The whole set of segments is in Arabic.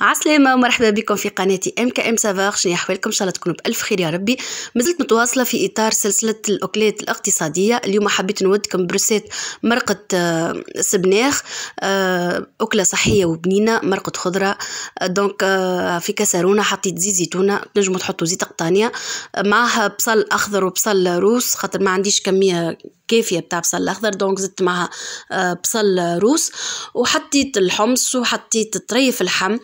عسلامة ومرحبا بكم في قناتي ام كي ام سافاغ شنو احوالكم ان شاء الله تكونوا بالف خير يا ربي مازلت متواصله في اطار سلسله الاكلات الاقتصاديه اليوم حبيت نودكم بروسيت مرقه آه، سبناخ آه، اكله صحيه وبنينه مرقه خضره آه، دونك في كسرونه حطيت زيت زيتونه تنجموا تحطوا زيت قطانيه معها بصل اخضر وبصل روس خاطر ما عنديش كميه كافيه بتاع بصل الاخضر دونك زدت معها آه، بصل روس وحطيت الحمص وحطيت طريف الحم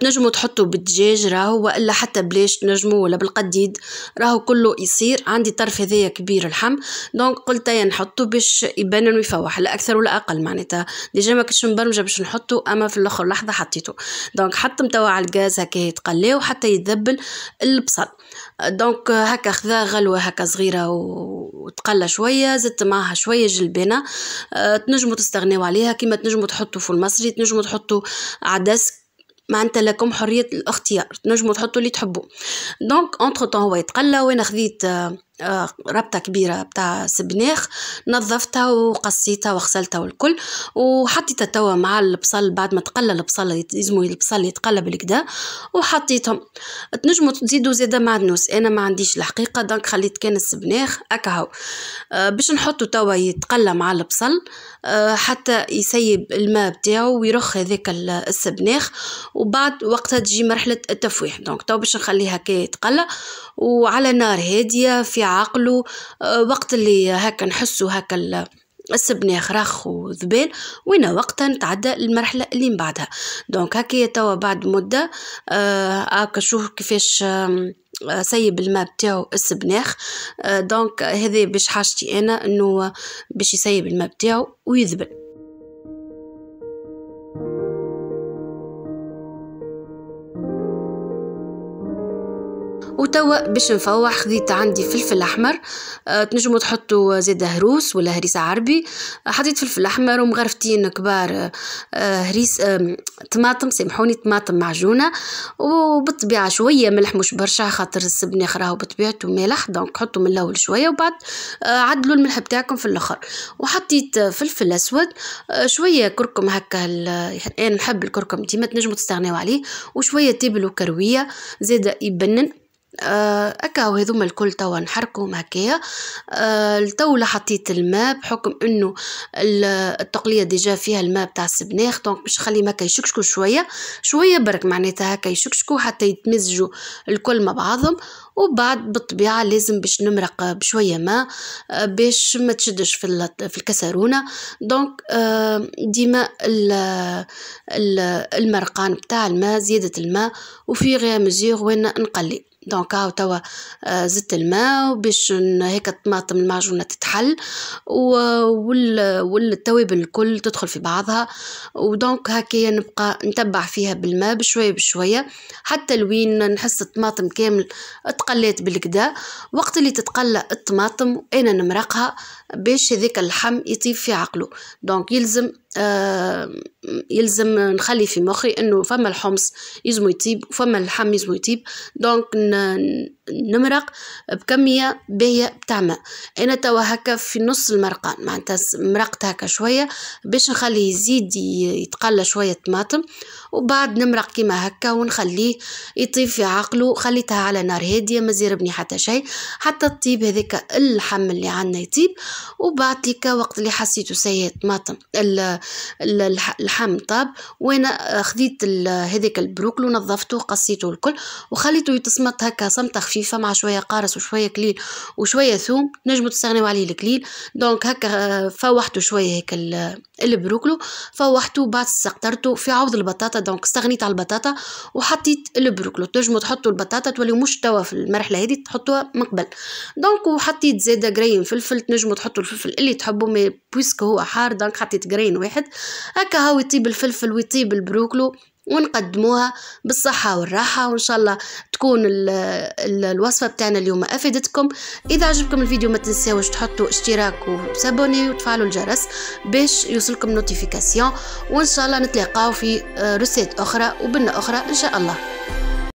تنجموا تحطوا بالدجاج راهو والا حتى بلاش تنجموا ولا بالقديد راهو كله يصير عندي طرف هذايا كبير الحم دونك قلت يا نحطه باش يبان ويفوح لا اكثر ولا اقل معناتها ديجا ما كنتش مبرمجه باش نحطه اما في الاخر لحظه حطيته دونك حط على الغاز هكا يتقلى وحتى يذبل البصل دونك euh, هكا خذا غلوة هكا صغيرة وتقلى شوية زدت معها شوية جلبانة آه، تنجموا تستغناو عليها كيما تنجموا تحطوا في المصري تنجموا تحطوا عدس معناتها لكم حرية الاختيار تنجموا تحطوا اللي تحبوا دونك اونتر طون هو يتقلى وانا خذيت آه، آه، ربطه كبيره بتاع سبناخ نظفتها وقصيتها وغسلتها والكل وحطيتها توا مع البصل بعد ما تقلى البصل لازم البصل يتقلب الكدا وحطيتهم تنجموا تزيدوا زاده معدنوس انا ما عنديش الحقيقه دونك خليت كان السبناخ اكهو آه، باش نحطو توا يتقلى مع البصل آه، حتى يسيب الماء بتاعو ويرخ هذاك السبناخ وبعد وقتها تجي مرحله التفويح دونك توا باش نخليها كي يتقلى وعلى نار هاديه في عقله آه، وقت اللي هكا نحسو هكا السبنا خرخ وذبال وين وقتها نتعدى المرحلة اللي من بعدها دونك هكا توا بعد مدة آه، هكا آه شوف كيفاش آه، سيب الماء بتاعو السبناخ دونك هذي باش حاجتي انا انه باش يسيب الماء بتاعو ويذبل وتوا باش نفوح خذيت عندي فلفل احمر آه، تنجموا تحطوا زيت هروس ولا هريسه عربي آه، حطيت فلفل احمر ومغرفتين كبار آه، هريس طماطم سامحوني طماطم معجونه وبالطبيعه شويه ملح مش برشا خاطر السبنخ راهو بطبيعته مالح دونك حطوا من الاول شويه وبعد عدلوا الملح بتاعكم في الاخر وحطيت فلفل اسود شويه كركم هكا انا يعني نحب الكركم ديما تنجموا تستغناو عليه وشويه تبل وكرويه زاده يبنن آه، اكاو هذوما الكل توا نحركهم هكايا آه، التولة حطيت الماء بحكم انه التقليه ديجا فيها الماء بتاع السبناخ دونك باش نخلي ما يشكشكو شويه شويه برك معناتها هكا يشكشكو حتى يتمزجوا الكل مع بعضهم وبعد بالطبيعه لازم باش نمرق بشويه ماء آه، باش ما تشدش في في الكسرونه دونك ديما المرقان بتاع الماء زياده الماء وفي غير مزيغ وين نقلي دونك هاو آه، توا آه، زدت الماء باش هيك الطماطم المعجونه تتحل والتوابل الكل تدخل في بعضها ودونك هكايا نبقى نتبع فيها بالماء بشويه بشويه حتى لوين نحس الطماطم كامل تقلات بالكدا وقت اللي تتقلى الطماطم انا نمرقها باش هذاك اللحم يطيب في عقله دونك يلزم آه، يلزم نخلي في مخي انه فما الحمص يزمو يطيب وفما اللحم يزمو يطيب دونك نمرق بكمية باهية بتاع ماء انا توا هكا في نص المرقان معناتها مرقت هكا شوية باش نخليه يزيد يتقلى شوية طماطم وبعد نمرق كيما هكا ونخليه يطيب في عقله خليتها على نار هادية ما زيربني حتى شيء حتى تطيب هذاك اللحم اللي عندنا يطيب وبعد وقت اللي حسيته سيء طماطم اللحم طاب وانا خديت هذاك البروكلو ونظفته قصيته الكل وخليته يتصمت هكا صمته خفيفه مع شويه قارص وشويه كليل وشويه ثوم نجمو تستغنيو عليه الكليل دونك هكا آه، فوحته شويه هيك البروكلو فوحته بعد سقطرته في عوض البطاطا دونك استغنيت على البطاطا وحطيت البروكلو تنجمو تحطوا البطاطا توليو مش توا في المرحله هذه تحطوها من قبل دونك وحطيت زاده جرين فلفل تنجمو تحطوا الفلفل اللي تحبوا مي بويسكو هو حار دونك حطيت جرين واحد واحد هكا هاو يطيب الفلفل ويطيب البروكلو ونقدموها بالصحة والراحة وإن شاء الله تكون الـ الـ الوصفة بتاعنا اليوم أفادتكم إذا عجبكم الفيديو ما تنساوش تحطوا اشتراك وسابوني وتفعلوا الجرس باش يوصلكم نوتيفيكاسيون وإن شاء الله نتلاقاو في آه، رسات أخرى وبنة أخرى إن شاء الله